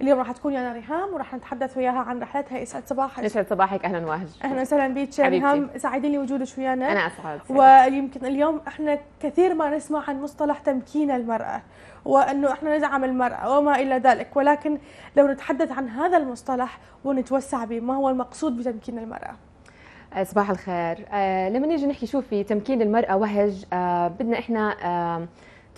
اليوم راح تكون يانا ريهام وراح نتحدث وياها عن رحلتها يسعد صباحك يسعد صباحك اهلا وهج اهلا وسهلا بك ريهام سعيدين بوجودك ويانا انا اسعد ويمكن اليوم احنا كثير ما نسمع عن مصطلح تمكين المراه وانه احنا ندعم المراه وما الى ذلك ولكن لو نتحدث عن هذا المصطلح ونتوسع به ما هو المقصود بتمكين المراه آه، صباح الخير آه، لما نيجي نحكي شوفي تمكين المرأة وهج آه، بدنا إحنا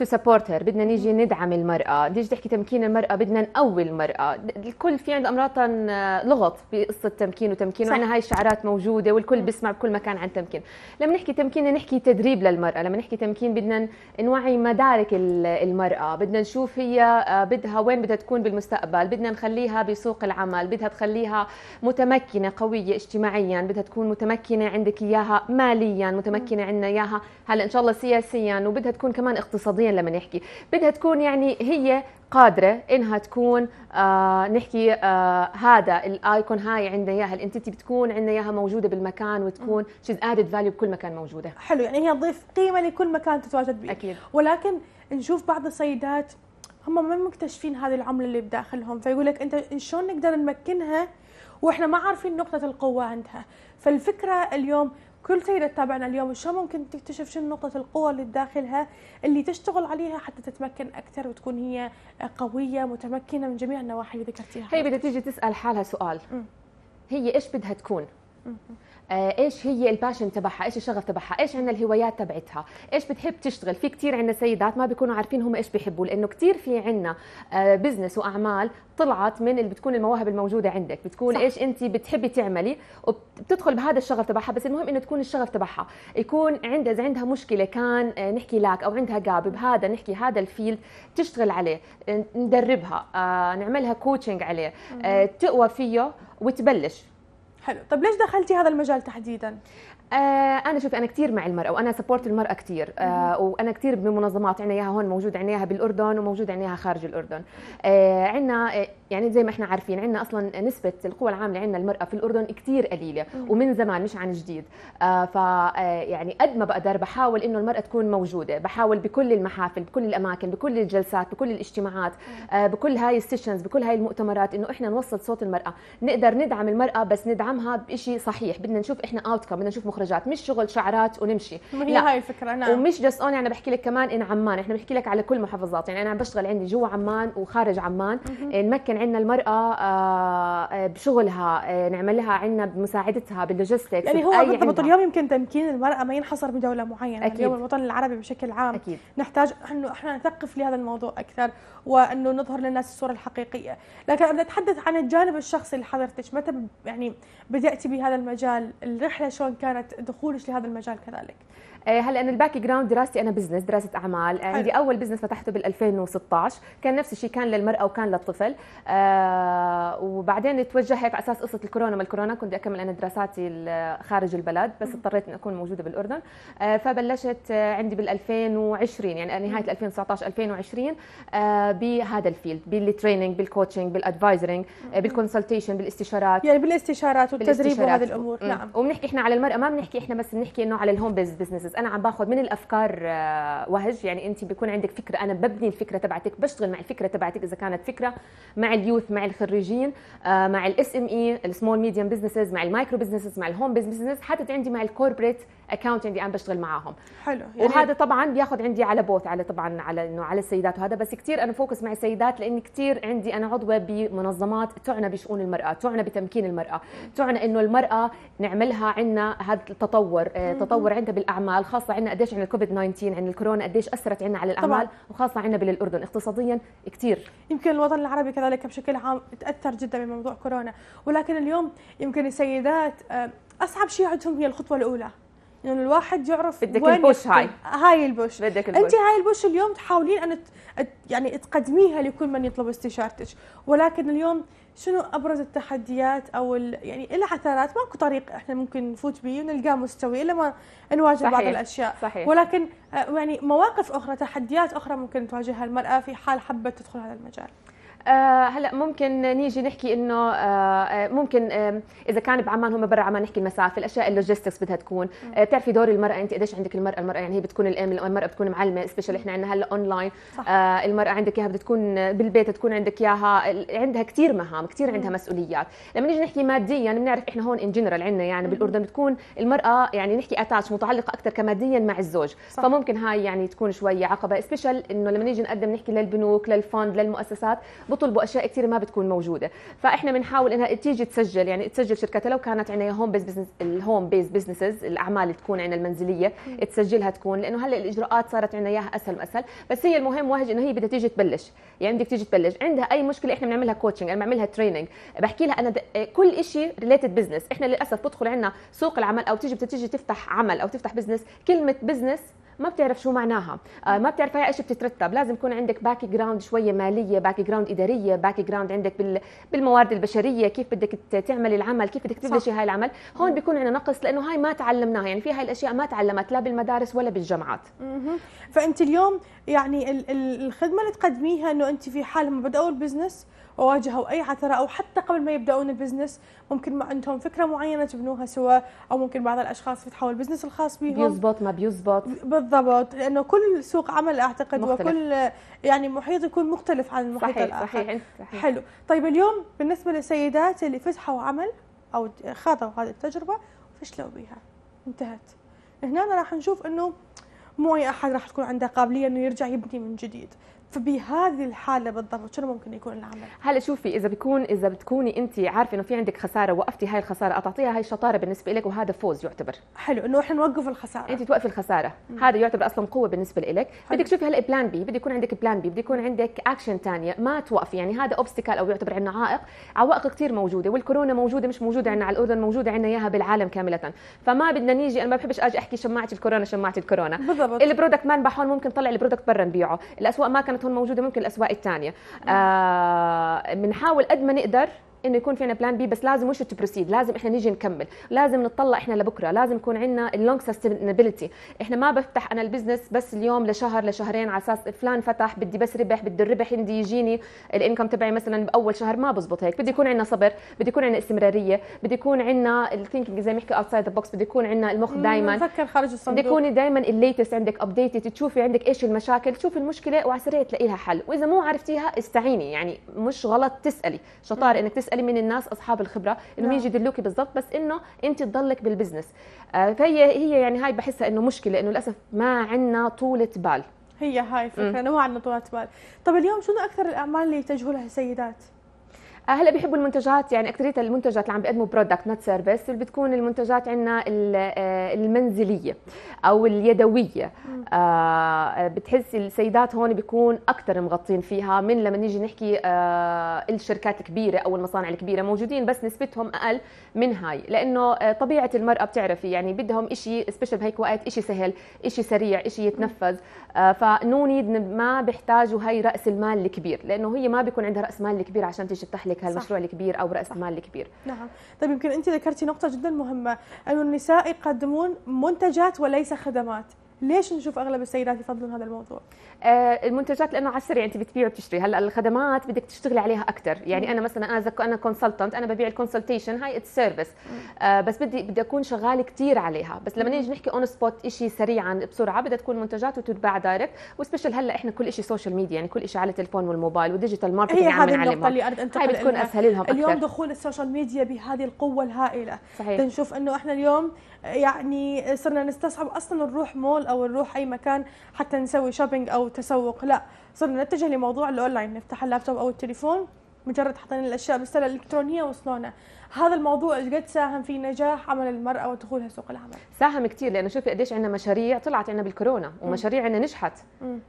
تو سبورتر بدنا نيجي ندعم المراه بديش تحكي تمكين المراه بدنا نقوي المراه الكل في عند امراض آه، لغط بقصه تمكين وتمكين وانا هاي الشعارات موجوده والكل بيسمع بكل مكان عن تمكين لما نحكي تمكين بدنا نحكي تدريب للمراه لما نحكي تمكين بدنا نوعي مدارك المراه بدنا نشوف هي آه، بدها وين بدها تكون بالمستقبل بدنا نخليها بسوق العمل بدها تخليها متمكنه قويه اجتماعيا بدها تكون متمكنه عندك اياها ماليا متمكنه عندنا اياها هلا ان شاء الله سياسيا وبدها تكون كمان اقتصاديا لما نحكي بدها تكون يعني هي قادرة إنها تكون آه نحكي آه هذا الآيكون هاي عندنا إياها الانتيتي بتكون عندنا إياها موجودة بالمكان وتكون شيز ادد فاليو بكل مكان موجودة حلو يعني هي تضيف قيمة لكل مكان تتواجد به أكيد ولكن نشوف بعض السيدات هم ما مكتشفين هذه العملة اللي بداخلهم فيقول لك أنت شلون نقدر نمكنها واحنا ما عارفين نقطة القوة عندها فالفكرة اليوم كل سيدة تتابعنا اليوم شو ممكن تكتشف شنو نقطة القوة اللي داخلها اللي تشتغل عليها حتى تتمكن أكثر وتكون هي قوية متمكنة من جميع النواحي اللي ذكرتيها هي بدها تيجي تسأل حالها سؤال م. هي إيش بدها تكون؟ م. آه، ايش هي الباشن تبعها ايش الشغف تبعها ايش عندنا الهوايات تبعتها ايش بتحب تشتغل في كثير عندنا سيدات ما بيكونوا عارفين هم ايش بيحبوا لانه كثير في عندنا بزنس آه، واعمال طلعت من اللي بتكون المواهب الموجوده عندك بتكون صح. ايش انت بتحبي تعملي وبتدخل بهذا الشغف تبعها بس المهم انه تكون الشغف تبعها يكون عندها اذا عندها مشكله كان آه، نحكي لاك او عندها جاب بهذا نحكي هذا الفيلد تشتغل عليه ندربها نعملها كوتشنج عليه تقوى فيه وتبلش حلو طب ليش دخلتي هذا المجال تحديدا آه انا شوفي انا كثير مع المراه وانا سبورت المراه كثير آه وانا كثير بمنظمات عنا اياها هون موجود عنا اياها بالاردن وموجود عنا اياها خارج الاردن آه عنا آه، يعني زي ما احنا عارفين عنا اصلا نسبه القوى العامله عنا المراه في الاردن كثير قليله ومن زمان مش عن جديد آه ف آه، يعني قد ما بقدر بحاول انه المراه تكون موجوده بحاول بكل المحافل بكل الاماكن بكل الجلسات بكل الاجتماعات آه بكل هاي السيشنز بكل هاي المؤتمرات انه احنا نوصل صوت المراه نقدر ندعم المراه بس ندعمها بشيء صحيح بدنا نشوف احنا اوت بدنا نشوف مخرجات مش شغل شعرات ونمشي ما هي لا. هاي الفكره نعم ومش جس اون يعني بحكي لك كمان ان عمان احنا بنحكي لك على كل محافظات يعني انا عم بشتغل عندي جوا عمان وخارج عمان نمكن عندنا المراه آه، آه، بشغلها آه، نعمل لها عندنا بمساعدتها باللوجيستكس يعني هو بالضبط اليوم يمكن تمكين المراه ما ينحصر بدوله معينه أكيد. اليوم الوطن العربي بشكل عام أكيد. نحتاج انه احنا نثقف لهذا الموضوع اكثر وانه نظهر للناس الصوره الحقيقيه لكن انا اتحدث عن الجانب الشخصي لحضرتك متى يعني بداتي بهذا المجال الرحله شلون كانت دخولك لهذا المجال كذلك؟ آه، هلا انا الباك جراوند دراستي انا بزنس دراسه اعمال آه، حلو. عندي اول بزنس فتحته بال 2016 كان نفس الشيء كان للمراه وكان للطفل آه وبعدين توجهت على اساس قصه الكورونا ما الكورونا كنت بدي اكمل انا دراساتي خارج البلد بس اضطريت اني اكون موجوده بالاردن آه فبلشت آه، عندي بال 2020 يعني نهايه 2019 2020 آه بهذا الفيلد بالتريننج بالكوتشنج بالادفايزرنج بالكونسلتيشن بالاستشارات يعني بالاستشارات والتدريب وهذه الامور نعم وبنحكي احنا على المراه ما بنحكي نحكي احنا بس بنحكي انه على الهوم بيز بزنسز انا عم باخذ من الافكار آه، وهج يعني انت بيكون عندك فكره انا ببني الفكره تبعتك بشتغل مع الفكره تبعتك اذا كانت فكره مع اليوث مع الخريجين آه، مع الاس ام اي السمول ميديوم بزنسز مع المايكرو بزنسز مع الهوم بزنسز حتى عندي مع الكوربريت اكونت عندي انا بشتغل معاهم حلو يعني وهذا طبعا بياخذ عندي على بوث على طبعا على انه على السيدات وهذا بس كثير انا فوكس مع السيدات لان كثير عندي انا عضوه بمنظمات تعنى بشؤون المراه تعنى بتمكين المراه تعنى انه المراه نعملها عندنا هذا التطور آه، تطور عندنا بالاعمال خاصه عندنا قديش عن الكوفيد 19 عن الكورونا قديش اثرت عندنا على الاعمال طبعا. وخاصه عندنا بالاردن اقتصاديا كثير يمكن الوطن العربي كذلك بشكل عام تاثر جدا بموضوع كورونا ولكن اليوم يمكن السيدات آه، اصعب شيء عندهم هي الخطوه الاولى انه يعني الواحد يعرف بدك البوش هاي هاي البوش بدك البوش انت هاي البوش اليوم تحاولين ان يعني تقدميها لكل من يطلب استشارتك ولكن اليوم شنو ابرز التحديات او ال... يعني العثرات ماكو طريق احنا ممكن نفوت به ونلقاه مستوي الا ما نواجه صحيح. بعض الاشياء صحيح. ولكن آه، يعني مواقف اخرى تحديات اخرى ممكن تواجهها المراه في حال حبت تدخل هذا المجال آه، هلا ممكن نيجي نحكي انه آه، آه، ممكن اذا كان بعمان هم برا عمان نحكي المسافه الاشياء اللوجيستكس بدها تكون بتعرفي دور المراه انت قديش عندك المراه المراه يعني هي بتكون الام المراه بتكون معلمه سبيشال احنا عندنا هلا اونلاين المراه عندك اياها بدها تكون بالبيت تكون عندك اياها عندها كثير مهام كثير عندها مسؤوليات لما نيجي نحكي ماديا بنعرف احنا هون ان جنرال عندنا يعني بالاردن بتكون المراه يعني نحكي اتاتش متعلقه اكثر كماديا مع الزوج صح. فممكن هاي يعني تكون شوي عقبه سبيشال انه لما نيجي نقدم نحكي للبنوك للفوند للمؤسسات بطلبوا اشياء كثير ما بتكون موجوده فاحنا بنحاول انها تيجي تسجل يعني تسجل شركتها لو كانت عندنا هوم بيز بزنس الهوم بيز بزنسز الاعمال اللي تكون عندنا المنزليه تسجلها تكون لانه هلا الاجراءات صارت عندنا اياها اسهل واسهل بس هي المهم واهج انه هي بدها تيجي تبلش يعني بدك تيجي تبلش عندها اي مشكله احنا بنعملها كوتشنج انا بعملها تريننج بحكي لها انا كل شيء ريليتد بزنس احنا للاسف بدخل عندنا سوق العمل او تيجي بتيجي تفتح عمل او تفتح بزنس كلمه بزنس ما بتعرف شو معناها آه، ما بتعرف هي ايش بتترتب لازم يكون عندك باك جراوند شويه ماليه باك جراوند اداريه باك جراوند عندك بالموارد البشريه كيف بدك تعملي العمل كيف بدك تبلشي هاي العمل هون بيكون عندنا نقص لانه هاي ما تعلمناها يعني في هاي الاشياء ما تعلمت لا بالمدارس ولا بالجامعات فانت اليوم يعني الخدمه اللي تقدميها انه انت في حال ما بدأوا البزنس واجهوا اي عثره او حتى قبل ما يبداون البزنس ممكن ما عندهم فكره معينه تبنوها سوا او ممكن بعض الاشخاص فتحوا البزنس الخاص بهم بيزبط ما بيزبط بالضبط لانه كل سوق عمل اعتقد مختلف. وكل يعني محيط يكون مختلف عن المحيط صحيح الاخر صحيح. صحيح حلو طيب اليوم بالنسبه للسيدات اللي فتحوا عمل او خاضوا هذه التجربه وفشلوا بها انتهت هنا راح نشوف انه مو اي احد راح تكون عنده قابليه انه يرجع يبني من جديد فبهذه الحاله بالضبط شنو ممكن يكون العمل؟ هلا شوفي اذا بيكون اذا بتكوني انت عارفه انه في عندك خساره وقفتي هاي الخساره اعطيها هاي الشطاره بالنسبه لك وهذا فوز يعتبر حلو انه احنا نوقف الخساره انت توقفي الخساره مم. هذا يعتبر اصلا قوه بالنسبه لك بدك تشوفي هلا بلان بي بده يكون عندك بلان بي بده يكون عندك اكشن ثانيه ما توقفي يعني هذا اوبستكل او يعتبر عندنا عائق عوائق كثير موجوده والكورونا موجوده مش موجوده عندنا على الاردن موجوده عندنا اياها بالعالم كامله فما بدنا نيجي انا ما بحبش اجي احكي شماعه الكورونا شماعه الكورونا بالضبط البرودكت ما ممكن طلع البرودكت برا نبيعه الاسواق ما كانت تكون موجوده ممكن الاسواق الثانيه آه، بنحاول قد ما نقدر انه يكون في عندنا بلان بي بس لازم وش تو بروسيد لازم احنا نيجي نكمل لازم نطلع احنا لبكره لازم يكون عندنا اللونج سستينابيلتي احنا ما بفتح انا البزنس بس اليوم لشهر لشهرين على اساس فلان فتح بدي بس ربح بدي الربح عندي يجيني الانكم تبعي مثلا باول شهر ما بزبط هيك بدي يكون عندنا صبر بدي يكون عندنا استمراريه بدي يكون عندنا الثينكينج زي ما يحكي اوتسايد ذا بوكس بدي يكون عندنا المخ دائما نفكر خارج الصندوق بدي يكون دائما الليتست عندك ابديتد تشوفي عندك ايش المشاكل تشوفي المشكله وعلى تلاقي لها حل واذا مو عرفتيها استعيني يعني مش غلط تسالي شطار انك تسالي تسالي من الناس اصحاب الخبره انهم نعم. يجي يدلوكي بالضبط بس انه انت تضلك بالبزنس آه، فهي هي يعني هاي بحسها انه مشكله انه للاسف ما عندنا طوله بال هي هاي فكره نوعا عندنا طولات بال طب اليوم شنو اكثر الاعمال اللي تجهلها لها السيدات هلا بيحبوا المنتجات يعني اكثريه المنتجات اللي عم بيقدموا برودكت نوت سيرفيس اللي بتكون المنتجات عندنا آه، المنزليه او اليدويه آه، آه، بتحس السيدات هون بيكون اكثر مغطين فيها من لما نيجي نحكي الشركات الكبيره او المصانع الكبيره موجودين بس نسبتهم اقل من هاي لانه طبيعه المراه بتعرفي يعني بدهم شيء سبيشل بهيك وقت شيء سهل شيء سريع شيء يتنفذ فنو نيد ما بيحتاجوا هاي راس المال الكبير لانه هي ما بيكون عندها راس مال كبير عشان تيجي تفتح لك هالمشروع صح. الكبير او راس مال الكبير نعم طيب يمكن انت ذكرتي نقطه جدا مهمه انه النساء يقدمون منتجات وليس خدمات ليش نشوف اغلب السيدات يفضلون هذا الموضوع؟ آه المنتجات لانه على السريع انت بتبيع وبتشتري، هلا الخدمات بدك تشتغلي عليها اكثر، يعني انا مثلا انا انا كونسلتنت انا ببيع الكونسلتيشن هاي اتس سيرفيس آه بس بدي بدي اكون شغاله كثير عليها، بس لما نيجي نحكي اون سبوت شيء سريعا بسرعه بدها تكون منتجات وتتباع دايركت، وسبيشال هلا احنا كل شيء سوشيال ميديا يعني كل شيء على التليفون والموبايل وديجيتال ماركتنج هي هذه النقطه اللي اردت انتقل هاي بتكون اسهل لهم اليوم أكثر. دخول السوشيال ميديا بهذه القوه الهائله صحيح. بنشوف انه احنا اليوم يعني صرنا نستصعب اصلا نروح مول او نروح اي مكان حتى نسوي شوبينج او تسوق لا صرنا نتجه لموضوع الاونلاين نفتح اللابتوب او التليفون مجرد حطينا الاشياء بالسله الالكترونيه وصلونا هذا الموضوع قد ساهم في نجاح عمل المراه ودخولها سوق العمل ساهم كثير لانه شوفي قديش عندنا مشاريع طلعت عندنا بالكورونا ومشاريع عندنا نجحت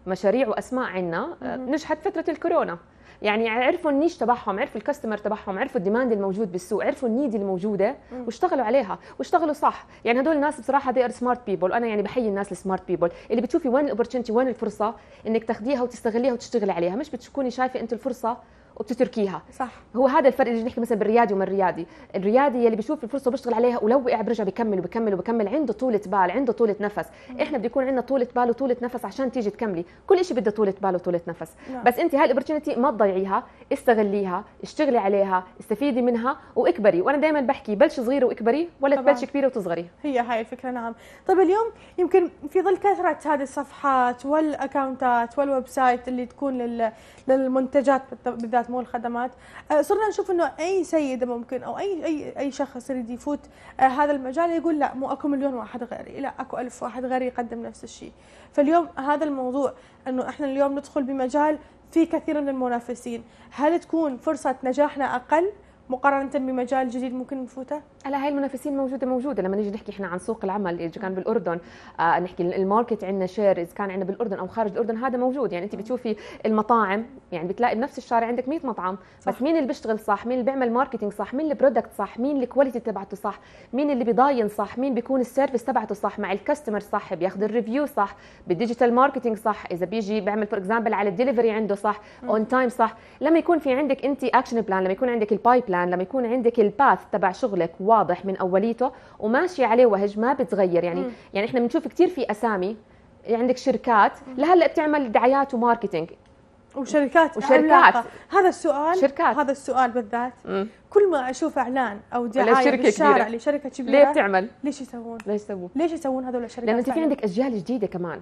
مشاريع واسماء عندنا نجحت فتره الكورونا يعني عرفوا النيش تبعهم عرفوا الكاستمر تبعهم عرفوا الديماند الموجود بالسوق عرفوا النيد الموجوده واشتغلوا عليها واشتغلوا صح يعني هدول الناس بصراحه دي ار سمارت بيبل انا يعني بحيي الناس السمارت بيبل اللي بتشوفي وين الاوبورتونيتي وين الفرصه انك تاخذيها وتستغليها وتشتغلي عليها مش بتكوني شايفه انت الفرصه وبتتركيها صح هو هذا الفرق اللي نحكي مثلا بالريادي وما الريادي الريادي يلي بيشوف الفرصه وبيشتغل عليها ولو وقع برجع بكمل وبكمل وبكمل عنده طولة بال عنده طولة نفس مم. نعم. احنا بده يكون عندنا طولة بال وطولة نفس عشان تيجي تكملي كل شيء بده طولة بال وطولة نفس مم. نعم. بس انت هاي الاوبرتونيتي ما تضيعيها استغليها اشتغلي عليها استفيدي منها واكبري وانا دائما بحكي بلش صغيره واكبري ولا تبلش كبيره وتصغري هي هاي الفكره نعم طيب اليوم يمكن في ظل كثره هذه الصفحات والاكونتات والويب سايت اللي تكون لل... للمنتجات بالذات مو الخدمات آه، صرنا نشوف انه اي سيده ممكن او اي اي اي شخص يريد يفوت آه، هذا المجال يقول لا مو اكو مليون واحد غيري لا اكو ألف واحد غيري يقدم نفس الشيء فاليوم هذا الموضوع انه احنا اليوم ندخل بمجال في كثير من المنافسين هل تكون فرصة نجاحنا أقل مقارنة بمجال جديد ممكن نفوته؟ هلا هاي المنافسين موجوده موجوده لما نيجي نحكي احنا عن سوق العمل اذا كان بالاردن آه نحكي الماركت عندنا شير اذا كان عندنا بالاردن او خارج الاردن هذا موجود يعني انت بتشوفي المطاعم يعني بتلاقي بنفس الشارع عندك 100 مطعم صح. بس مين اللي بيشتغل صح مين اللي بيعمل ماركتينج صح مين البرودكت صح مين الكواليتي تبعته صح مين اللي بيضاين صح مين بيكون السيرفيس تبعته صح مع الكاستمر صح بياخذ الريفيو صح بالديجيتال ماركتينج صح اذا بيجي بيعمل فور اكزامبل على الدليفري عنده صح اون تايم صح لما يكون في عندك انت اكشن بلان لما يكون عندك البايب بلان لما يكون عندك الباث تبع شغلك واضح من اوليته وماشي عليه وهج ما بتغير يعني مم. يعني احنا بنشوف كثير في اسامي عندك شركات لهلا بتعمل دعايات وماركتينج وشركات وشركات علاقة. هذا السؤال شركات. هذا السؤال بالذات مم. كل ما اشوف اعلان او دعايه بالشارع لشركه كبيره ليه بتعمل؟ ليش يسوون؟ ليش يسوون؟ ليش يسوون هذول الشركات؟ لان انت في عندك اجيال جديده كمان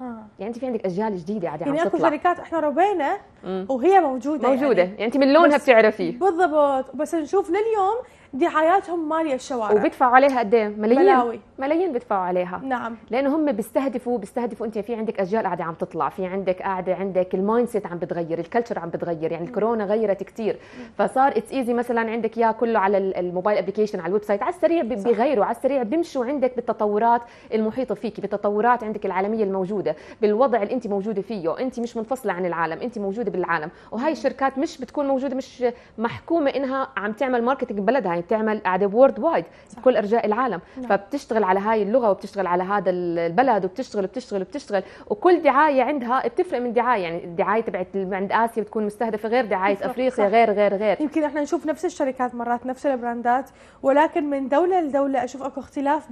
ها. يعني انت في عندك اجيال جديده قاعده يعني اكو شركات احنا ربينا وهي موجوده موجوده يعني, يعني انت من لونها بتعرفي بالضبط بس نشوف لليوم دعاياتهم ماليه الشوارع وبيدفعوا عليها قد ايه؟ ملايين ملاوي ملايين بدفعوا عليها نعم لانه هم بيستهدفوا بيستهدفوا انت في عندك اجيال قاعده عم تطلع في عندك قاعده عندك المايند سيت عم بتغير الكلتشر عم بتغير يعني الكورونا غيرت كثير فصار اتس ايزي مثلا عندك يا كله على الموبايل ابلكيشن على الويب سايت على السريع بيغيروا على السريع بيمشوا عندك بالتطورات المحيطه فيك بالتطورات عندك العالميه الموجوده بالوضع اللي انت موجوده فيه انت مش منفصله عن العالم انت موجوده بالعالم وهي الشركات مش بتكون موجوده مش محكومه انها عم تعمل ماركتنج ببلدها يعني بتعمل قاعده وورد وايد كل ارجاء العالم نعم. فبتشتغل على هاي اللغه وبتشتغل على هذا البلد وبتشتغل بتشتغل بتشتغل وكل دعايه عندها بتفرق من دعايه يعني الدعايه تبعت عند اسيا بتكون مستهدفه غير دعايه افريقيا غير غير غير يمكن احنا نشوف نفس الشركات مرات نفس البراندات ولكن من دوله لدوله اشوف اكو اختلاف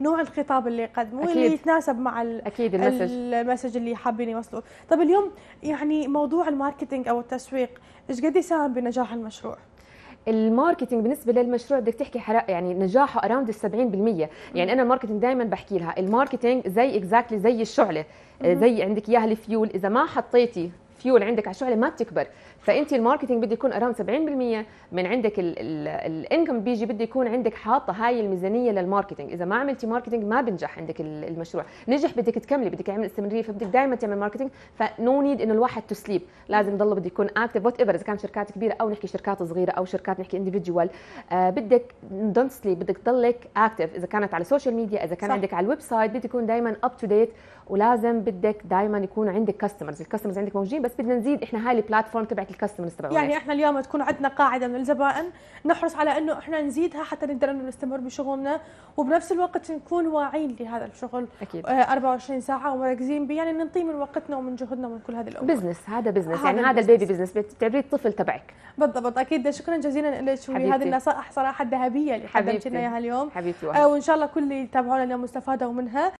بنوع الخطاب اللي يقدموه اللي يتناسب مع اكيد المسج المسج اللي حابين يوصلوه طب اليوم يعني موضوع الماركتينج او التسويق ايش قد يساهم بنجاح المشروع الماركتينج بالنسبه للمشروع بدك تحكي حرق يعني نجاحه اراوند ال 70% يعني انا الماركتينج دائما بحكي لها الماركتينج زي اكزاكتلي exactly زي الشعله زي عندك اياها الفيول اذا ما حطيتي فيول عندك على الشعله ما بتكبر فانت الماركتينج بده يكون اراوند 70% من عندك الانكم بيجي بده يكون عندك حاطه هاي الميزانيه للماركتينج اذا ما عملتي ماركتينج ما بنجح عندك المشروع نجح بدك تكملي بدك تعمل استمراريه فبدك دائما تعمل ماركتينج فنو نيد انه الواحد تو سليب لازم يضل بده يكون اكتف وات ايفر اذا كان شركات كبيره او نحكي شركات صغيره او شركات نحكي انديفيديوال آه بدك دونت سليب بدك تضلك اكتف اذا كانت على السوشيال ميديا اذا كان صح. عندك على الويب سايت بدك تكون دائما اب تو ديت ولازم بدك دائما يكون عندك كاستمرز الكاستمرز عندك موجودين بس بدنا نزيد احنا هاي البلاتفورم تبعك الكاستمرز تبعونا يعني احنا اليوم تكون عندنا قاعده من الزبائن نحرص على انه احنا نزيدها حتى نقدر انه نستمر بشغلنا وبنفس الوقت نكون واعين لهذا الشغل اكيد 24 آه، ساعه ومركزين به يعني نعطيه من وقتنا ومن جهدنا ومن كل هذه الامور بزنس هذا بزنس يعني هذا البيبي بزنس بتعبري الطفل تبعك بالضبط اكيد شكرا جزيلا لك هذه النصائح صراحه الذهبيه اللي قدمت لنا اياها اليوم حبيبتي آه، وان شاء الله كل اللي يتابعونا اليوم استفادوا منها